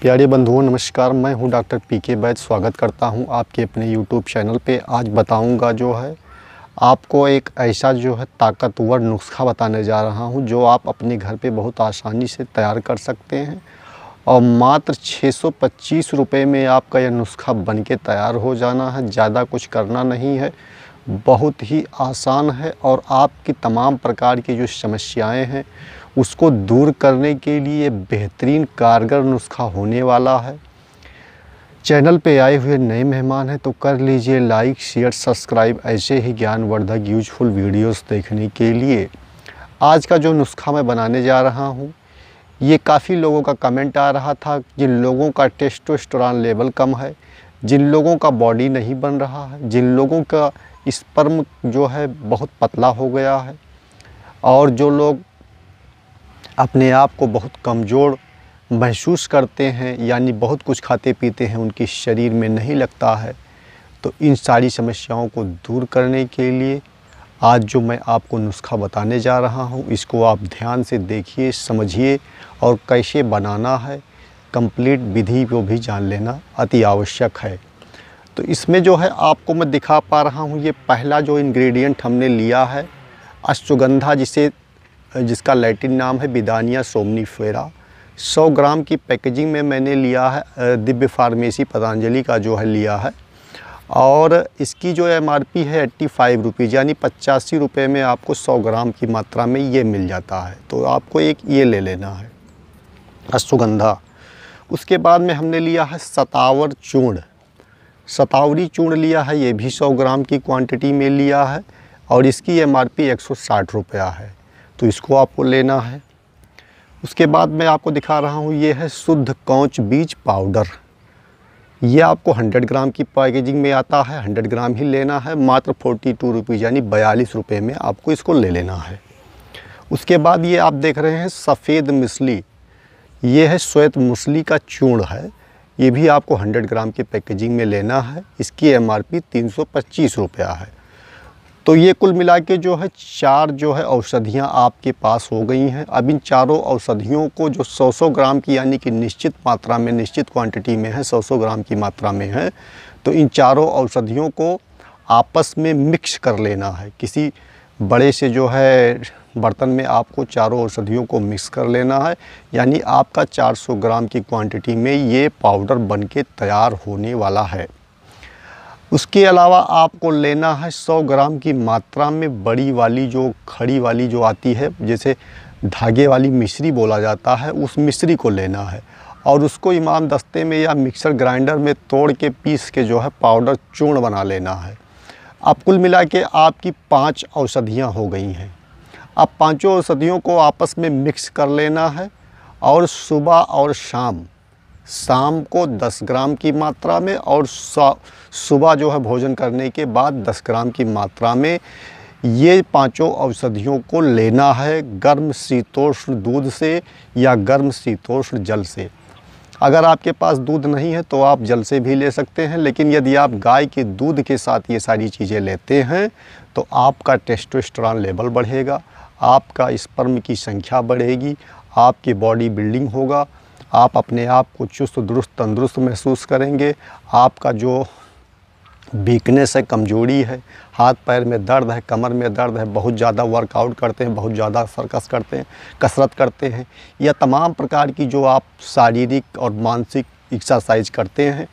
प्यारे बंधुओं नमस्कार मैं हूं डॉक्टर पी के बैद स्वागत करता हूं आपके अपने यूट्यूब चैनल पे आज बताऊंगा जो है आपको एक ऐसा जो है ताकतवर नुस्खा बताने जा रहा हूं जो आप अपने घर पे बहुत आसानी से तैयार कर सकते हैं और मात्र 625 रुपए में आपका यह नुस्खा बन के तैयार हो जाना है ज़्यादा कुछ करना नहीं है बहुत ही आसान है और आपकी तमाम प्रकार की जो समस्याएँ हैं उसको दूर करने के लिए बेहतरीन कारगर नुस्खा होने वाला है चैनल पे आए हुए नए मेहमान हैं तो कर लीजिए लाइक शेयर सब्सक्राइब ऐसे ही ज्ञानवर्धक यूजफुल वीडियोस देखने के लिए आज का जो नुस्खा मैं बनाने जा रहा हूँ ये काफ़ी लोगों का कमेंट आ रहा था जिन लोगों का टेस्टोस्टोरान लेवल कम है जिन लोगों का बॉडी नहीं बन रहा है जिन लोगों का स्पर्म जो है बहुत पतला हो गया है और जो लोग अपने आप को बहुत कमज़ोर महसूस करते हैं यानी बहुत कुछ खाते पीते हैं उनके शरीर में नहीं लगता है तो इन सारी समस्याओं को दूर करने के लिए आज जो मैं आपको नुस्खा बताने जा रहा हूँ इसको आप ध्यान से देखिए समझिए और कैसे बनाना है कंप्लीट विधि को भी जान लेना अति आवश्यक है तो इसमें जो है आपको मैं दिखा पा रहा हूँ ये पहला जो इंग्रेडिएंट हमने लिया है अश्वगंधा जिसे जिसका लैटिन नाम है बिदानिया सोमनी फेरा सौ ग्राम की पैकेजिंग में मैंने लिया है दिव्य फार्मेसी पतंजलि का जो है लिया है और इसकी जो एम आर पी है एट्टी फाइव रुपीज़ यानी पचासी रुपये में आपको सौ ग्राम की मात्रा में ये मिल जाता है तो आपको एक ये ले लेना है अश्वगंधा उसके बाद में हमने लिया है सतावर चूर्ण सतावरी चूर्ण लिया है ये भी सौ ग्राम की क्वांटिटी में लिया है और इसकी एम आर पी एक सौ साठ रुपया है तो इसको आपको लेना है उसके बाद मैं आपको दिखा रहा हूँ ये है शुद्ध कौच बीज पाउडर ये आपको 100 ग्राम की पैकेजिंग में आता है 100 ग्राम ही लेना है मात्र फोर्टी टू रुपीज़ यानी बयालीस रुपये में आपको इसको ले लेना है उसके बाद ये आप देख रहे हैं सफ़ेद मिसली ये है श्वेत मुसली का चूर्ण है ये भी आपको 100 ग्राम की पैकेजिंग में लेना है इसकी एमआरपी आर रुपया है तो ये कुल मिला के जो है चार जो है औषधियाँ आपके पास हो गई हैं अब इन चारों औषधियों को जो 100-100 ग्राम की यानी कि निश्चित मात्रा में निश्चित क्वांटिटी में है 100-100 ग्राम की मात्रा में है तो इन चारों औषधियों को आपस में मिक्स कर लेना है किसी बड़े से जो है बर्तन में आपको चारों औषधियों को मिक्स कर लेना है यानी आपका 400 ग्राम की क्वांटिटी में ये पाउडर बन के तैयार होने वाला है उसके अलावा आपको लेना है 100 ग्राम की मात्रा में बड़ी वाली जो खड़ी वाली जो आती है जैसे धागे वाली मिश्री बोला जाता है उस मिश्री को लेना है और उसको इमाम दस्ते में या मिक्सर ग्राइंडर में तोड़ के पीस के जो है पाउडर चूर्ण बना लेना है अब कुल मिला के आपकी पाँच औषधियाँ हो गई हैं अब पाँचों औषधियों को आपस में मिक्स कर लेना है और सुबह और शाम शाम को 10 ग्राम की मात्रा में और सुबह जो है भोजन करने के बाद 10 ग्राम की मात्रा में ये पांचों औषधियों को लेना है गर्म शीतोष्ण दूध से या गर्म शीतोष्ण जल से अगर आपके पास दूध नहीं है तो आप जल से भी ले सकते हैं लेकिन यदि आप गाय के दूध के साथ ये सारी चीज़ें लेते हैं तो आपका टेस्टोस्टेरोन लेवल बढ़ेगा आपका स्पर्म की संख्या बढ़ेगी आपकी बॉडी बिल्डिंग होगा आप अपने आप को चुस्त दुरुस्त तंदुरुस्त महसूस करेंगे आपका जो वीकनेस है कमजोरी है हाथ पैर में दर्द है कमर में दर्द है बहुत ज़्यादा वर्कआउट करते हैं बहुत ज़्यादा सर्कस करते हैं कसरत करते हैं या तमाम प्रकार की जो आप शारीरिक और मानसिक एक्सरसाइज करते हैं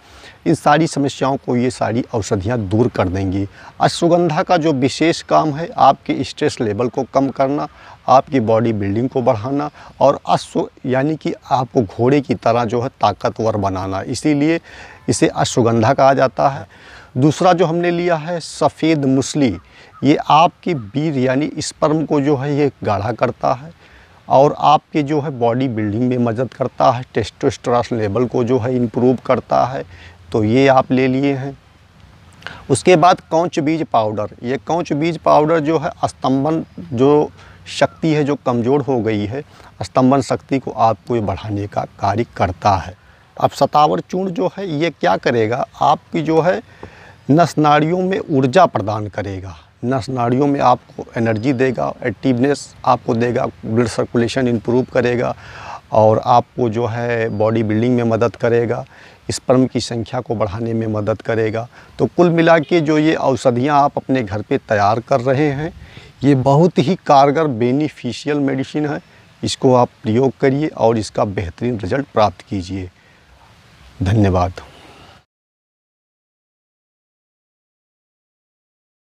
इन सारी समस्याओं को ये सारी औषधियाँ दूर कर देंगी अश्वगंधा का जो विशेष काम है आपके स्ट्रेस लेवल को कम करना आपकी बॉडी बिल्डिंग को बढ़ाना और अश्व यानी कि आपको घोड़े की तरह जो है ताकतवर बनाना इसीलिए इसे अश्वगंधा कहा जाता है दूसरा जो हमने लिया है सफ़ेद मुसली ये आपकी बीर यानी स्पर्म को जो है ये गाढ़ा करता है और आपके जो है बॉडी बिल्डिंग में मदद करता है टेस्टोस्टेरोन लेवल को जो है इम्प्रूव करता है तो ये आप ले लिए हैं उसके बाद कौच बीज पाउडर ये कौच बीज पाउडर जो है स्तंभन जो शक्ति है जो कमज़ोर हो गई है स्तंभन शक्ति को आपको ये बढ़ाने का कार्य करता है अब सतावर चूर्ण जो है ये क्या करेगा आपकी जो है नस नाड़ियों में ऊर्जा प्रदान करेगा नस नाड़ियों में आपको एनर्जी देगा एक्टिवनेस आपको देगा ब्लड सर्कुलेशन इम्प्रूव करेगा और आपको जो है बॉडी बिल्डिंग में मदद करेगा स्पर्म की संख्या को बढ़ाने में मदद करेगा तो कुल मिला के जो ये औषधियाँ आप अपने घर पे तैयार कर रहे हैं ये बहुत ही कारगर बेनिफिशियल मेडिसिन है इसको आप प्रयोग करिए और इसका बेहतरीन रिजल्ट प्राप्त कीजिए धन्यवाद